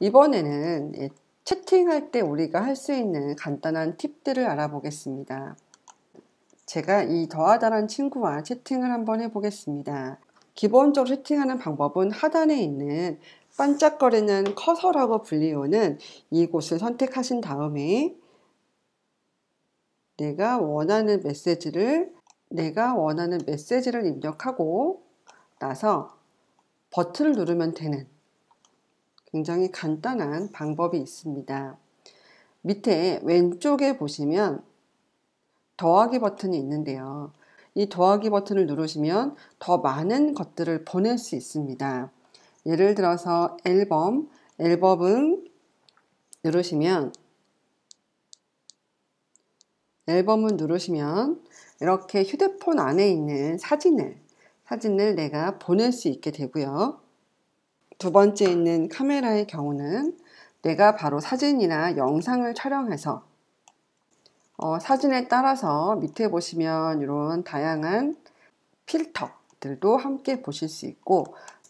이번에는 예, 채팅할 때 우리가 할 수 있는 간단한 팁들을 알아보겠습니다. 제가 이 더하다란 친구와 채팅을 한번 해보겠습니다. 기본적으로 채팅하는 방법은 하단에 있는 반짝거리는 커서라고 불리우는 이곳을 선택하신 다음에 내가 원하는 메시지를 내가 원하는 메시지를 입력하고 나서 버튼을 누르면 되는 굉장히 간단한 방법이 있습니다. 밑에 왼쪽에 보시면 더하기 버튼이 있는데요. 이 더하기 버튼을 누르시면 더 많은 것들을 보낼 수 있습니다. 예를 들어서 앨범, 앨범은 누르시면 앨범을 누르시면 이렇게 휴대폰 안에 있는 사진을 사진을 내가 보낼 수 있게 되고요. 두 번째 있는 카메라의 경우는 내가 바로 사진이나 영상을 촬영해서 어, 사진에 따라서 밑에 보시면 이런 다양한 필터들도 함께 보실 수 있고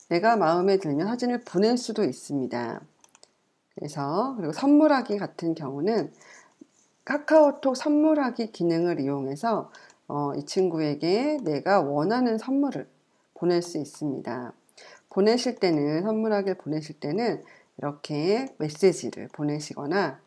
내가 마음에 들면 사진을 보낼 수도 있습니다. 그래서 그리고 선물하기 같은 경우는 카카오톡 선물하기 기능을 이용해서 어, 이 친구에게 내가 원하는 선물을 보낼 수 있습니다. 보내실 때는 선물하게 보내실 때는 이렇게 메시지를 보내시거나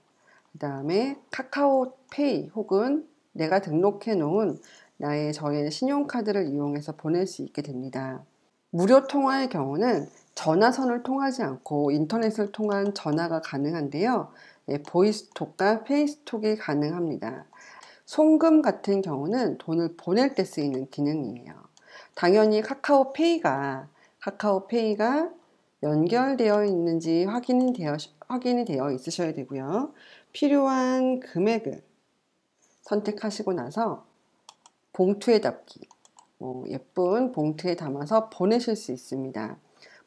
그 다음에 카카오페이 혹은 내가 등록해 놓은 나의 저의 신용카드를 이용해서 보낼 수 있게 됩니다. 무료 통화의 경우는 전화선을 통하지 않고 인터넷을 통한 전화가 가능한데요. 네, 보이스톡과 페이스톡이 가능합니다. 송금 같은 경우는 돈을 보낼 때 쓰이는 기능이에요. 당연히 카카오페이가 카카오페이가 연결되어 있는지 확인이 되어, 확인이 되어 있으셔야 되고요. 필요한 금액을 선택하시고 나서 봉투에 담기 뭐 예쁜 봉투에 담아서 보내실 수 있습니다.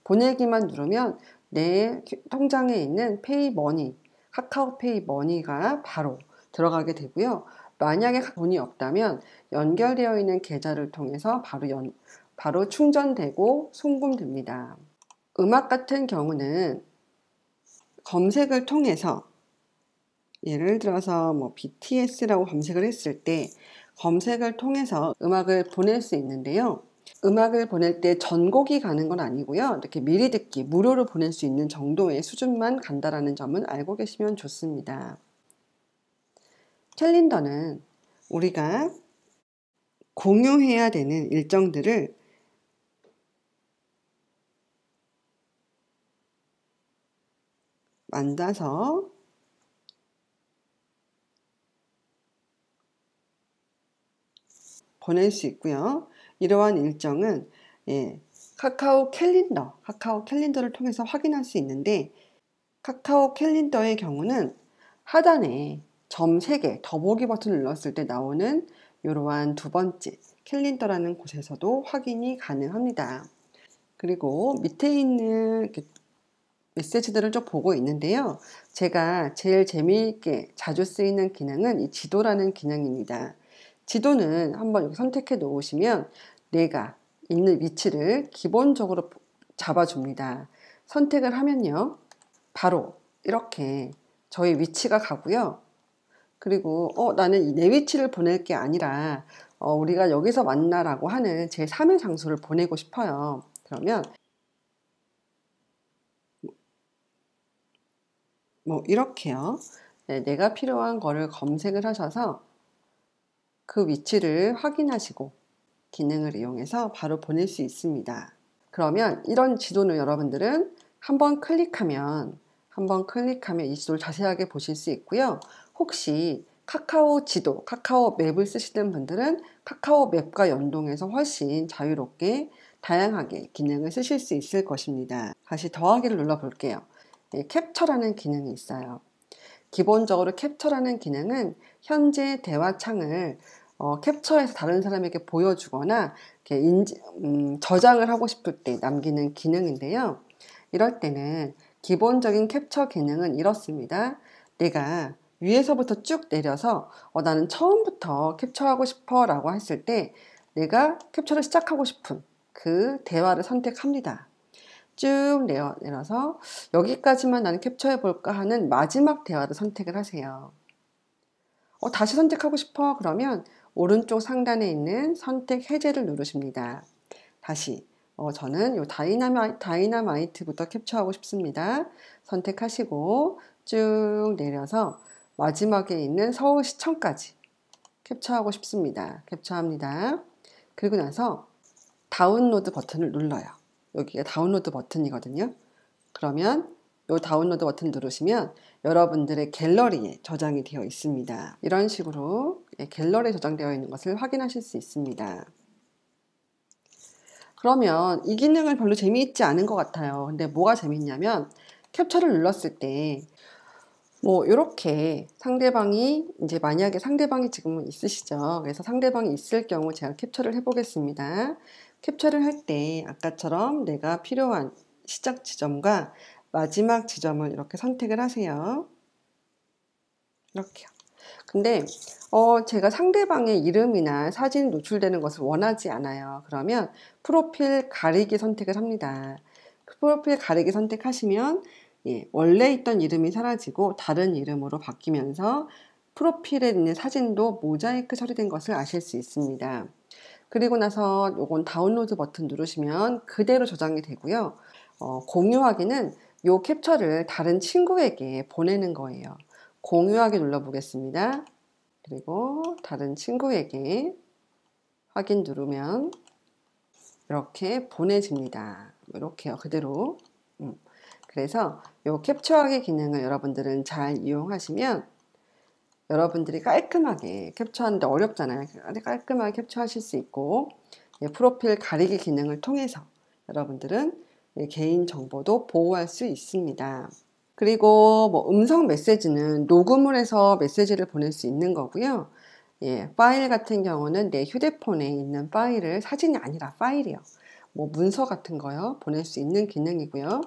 보내기만 누르면 내 통장에 있는 페이머니 카카오페이 머니가 바로 들어가게 되고요. 만약에 돈이 없다면 연결되어 있는 계좌를 통해서 바로 연, 바로 충전되고 송금됩니다. 음악 같은 경우는 검색을 통해서 예를 들어서 뭐 BTS라고 검색을 했을 때 검색을 통해서 음악을 보낼 수 있는데요. 음악을 보낼 때 전곡이 가는 건 아니고요. 이렇게 미리 듣기, 무료로 보낼 수 있는 정도의 수준만 간다라는 점은 알고 계시면 좋습니다. 챌린더는 우리가 공유해야 되는 일정들을 만나서 보낼 수 있고요. 이러한 일정은 예, 카카오 캘린더, 카카오 캘린더를 통해서 확인할 수 있는데 카카오 캘린더의 경우는 하단에 점 3개 더보기 버튼을 눌렀을 때 나오는 이러한 두 번째 캘린더라는 곳에서도 확인이 가능합니다. 그리고 밑에 있는 메시지들을 좀 보고 있는데요. 제가 제일 재미있게 자주 쓰이는 기능은 이 지도라는 기능입니다. 지도는 한번 선택해 놓으시면 내가 있는 위치를 기본적으로 잡아줍니다. 선택을 하면요. 바로 이렇게 저의 위치가 가고요. 그리고 어, 나는 내 위치를 보낼 게 아니라 어, 우리가 여기서 만나라고 하는 제3의 장소를 보내고 싶어요. 그러면 뭐 이렇게요. 네, 내가 필요한 거를 검색을 하셔서 그 위치를 확인하시고 기능을 이용해서 바로 보낼 수 있습니다. 그러면 이런 지도는 여러분들은 한번 클릭하면 한번 클릭하면 이 지도를 자세하게 보실 수 있고요. 혹시 카카오 지도, 카카오 맵을 쓰시는 분들은 카카오 맵과 연동해서 훨씬 자유롭게 다양하게 기능을 쓰실 수 있을 것입니다. 다시 더하기를 눌러 볼게요. 네, 캡처라는 기능이 있어요. 기본적으로 캡처라는 기능은 현재 대화 창을 어, 캡처해서 다른 사람에게 보여주거나 인지, 음, 저장을 하고 싶을 때 남기는 기능인데요. 이럴 때는 기본적인 캡처 기능은 이렇습니다. 내가 위에서부터 쭉 내려서 어, 나는 처음부터 캡처하고 싶어 라고 했을 때 내가 캡처를 시작하고 싶은 그 대화를 선택합니다. 쭉 내려서 여기까지만 나는 캡처해 볼까 하는 마지막 대화를 선택을 하세요. 어, 다시 선택하고 싶어 그러면 오른쪽 상단에 있는 선택 해제를 누르십니다. 다시 어, 저는 요 다이나마, 다이나마이트부터 캡처하고 싶습니다. 선택하시고 쭉 내려서 마지막에 있는 서울시청까지 캡처하고 싶습니다. 캡처합니다. 그리고 나서 다운로드 버튼을 눌러요. 여기가 다운로드 버튼이거든요. 그러면 이 다운로드 버튼 누르시면 여러분들의 갤러리에 저장이 되어 있습니다. 이런 식으로 예, 갤러리에 저장되어 있는 것을 확인하실 수 있습니다. 그러면 이 기능은 별로 재미있지 않은 것 같아요. 근데 뭐가 재밌냐면 캡처를 눌렀을 때 뭐 이렇게 상대방이 이제 만약에 상대방이 지금은 있으시죠. 그래서 상대방이 있을 경우 제가 캡처를 해보겠습니다. 캡처를 할 때 아까처럼 내가 필요한 시작 지점과 마지막 지점을 이렇게 선택을 하세요. 이렇게요. 근데 어, 제가 상대방의 이름이나 사진 노출되는 것을 원하지 않아요. 그러면 프로필 가리기 선택을 합니다. 그 프로필 가리기 선택하시면 예, 원래 있던 이름이 사라지고 다른 이름으로 바뀌면서 프로필에 있는 사진도 모자이크 처리된 것을 아실 수 있습니다. 그리고 나서 요건 다운로드 버튼 누르시면 그대로 저장이 되고요. 어, 공유하기는 요 캡처를 다른 친구에게 보내는 거예요. 공유하기 눌러보겠습니다. 그리고 다른 친구에게 확인 누르면 이렇게 보내집니다. 이렇게요. 그대로. 음. 그래서 요 캡처하기 기능을 여러분들은 잘 이용하시면 여러분들이 깔끔하게 캡처하는데 어렵잖아요. 근데 깔끔하게 캡처하실 수 있고 예, 프로필 가리기 기능을 통해서 여러분들은 예, 개인 정보도 보호할 수 있습니다. 그리고 뭐 음성 메시지는 녹음을 해서 메시지를 보낼 수 있는 거고요. 예, 파일 같은 경우는 내 휴대폰에 있는 파일을 사진이 아니라 파일이요. 뭐 문서 같은 거요. 보낼 수 있는 기능이고요.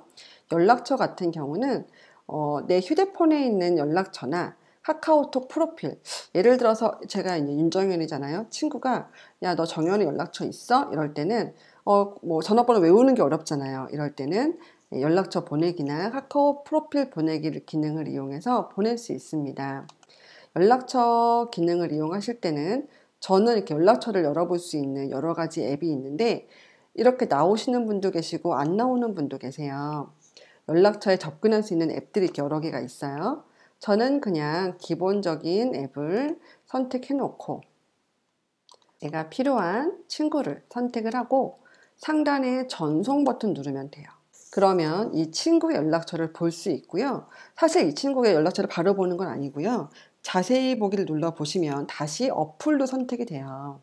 연락처 같은 경우는 어, 내 휴대폰에 있는 연락처나 카카오톡 프로필. 예를 들어서 제가 이제 윤정현이잖아요. 친구가 야, 너 정현이 연락처 있어? 이럴 때는 어, 뭐 전화번호 외우는 게 어렵잖아요. 이럴 때는 연락처 보내기나 카카오 프로필 보내기 기능을 이용해서 보낼 수 있습니다. 연락처 기능을 이용하실 때는 저는 이렇게 연락처를 열어볼 수 있는 여러 가지 앱이 있는데 이렇게 나오시는 분도 계시고 안 나오는 분도 계세요. 연락처에 접근할 수 있는 앱들이 이렇게 여러 개가 있어요. 저는 그냥 기본적인 앱을 선택해 놓고 내가 필요한 친구를 선택을 하고 상단에 전송 버튼 누르면 돼요. 그러면 이 친구의 연락처를 볼 수 있고요. 사실 이 친구의 연락처를 바로 보는 건 아니고요. 자세히 보기를 눌러 보시면 다시 어플로 선택이 돼요.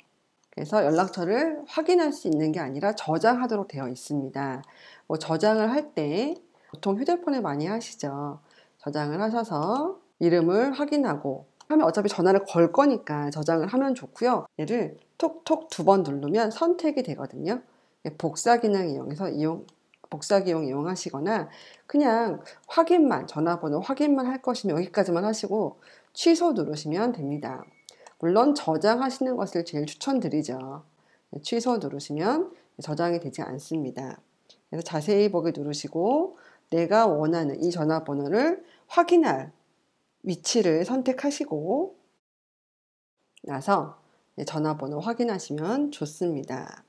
그래서 연락처를 확인할 수 있는 게 아니라 저장하도록 되어 있습니다. 뭐 저장을 할 때 보통 휴대폰을 많이 하시죠. 저장을 하셔서 이름을 확인하고 하면 어차피 전화를 걸 거니까 저장을 하면 좋고요. 얘를 톡톡 두 번 누르면 선택이 되거든요. 복사 기능 이용해서 이용 복사 기용 이용하시거나 그냥 확인만 전화번호 확인만 할 것이면 여기까지만 하시고 취소 누르시면 됩니다. 물론 저장하시는 것을 제일 추천드리죠. 취소 누르시면 저장이 되지 않습니다. 그래서 자세히 보기 누르시고 내가 원하는 이 전화번호를 확인할 위치를 선택하시고 나서 전화번호 확인하시면 좋습니다.